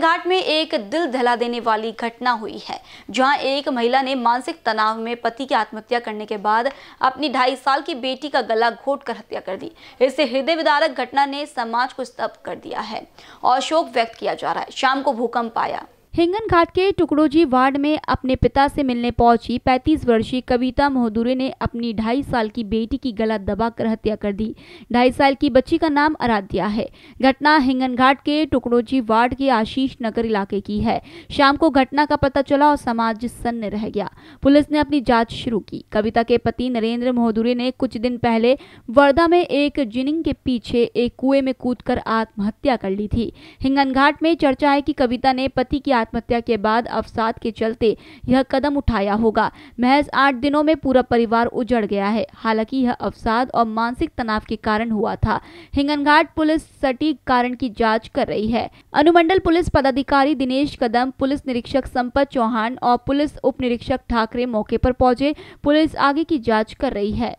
कलघाट में एक दिल दहला देने वाली घटना हुई है जहां एक महिला ने मानसिक तनाव में पति की आत्महत्या करने के बाद अपनी ढाई साल की बेटी का गला घोट कर हत्या कर दी इससे हृदय विदारक घटना ने समाज को स्तब्ध कर दिया है और शोक व्यक्त किया जा रहा है शाम को भूकंप आया हिंगन घाट के टुकड़ोजी वार्ड में अपने पिता से मिलने पहुंची पैंतीस वर्षीय कविता मोहदुरे ने अपनी ढाई साल की बेटी की गला दबाकर हत्या कर दी ढाई साल की बच्ची का नाम आराध्या है घटना हिंगन घाट के टुकड़ोजी वार्ड के आशीष नगर इलाके की है शाम को घटना का पता चला और समाज सन्न रह गया पुलिस ने अपनी जाँच शुरू की कविता के पति नरेंद्र मोहदुरे ने कुछ दिन पहले वर्धा में एक जिनिंग के पीछे एक कुएं में कूद आत्महत्या कर ली थी हिंगन घाट में चर्चा है की कविता ने पति की आत्महत्या के बाद अवसाद के चलते यह कदम उठाया होगा महज आठ दिनों में पूरा परिवार उजड़ गया है हालांकि यह अवसाद और मानसिक तनाव के कारण हुआ था हिंगनघाट पुलिस सटीक कारण की जाँच कर रही है अनुमंडल पुलिस पदाधिकारी दिनेश कदम पुलिस निरीक्षक संपत चौहान और पुलिस उप निरीक्षक ठाकरे मौके पर पहुंचे पुलिस आगे की जांच कर रही है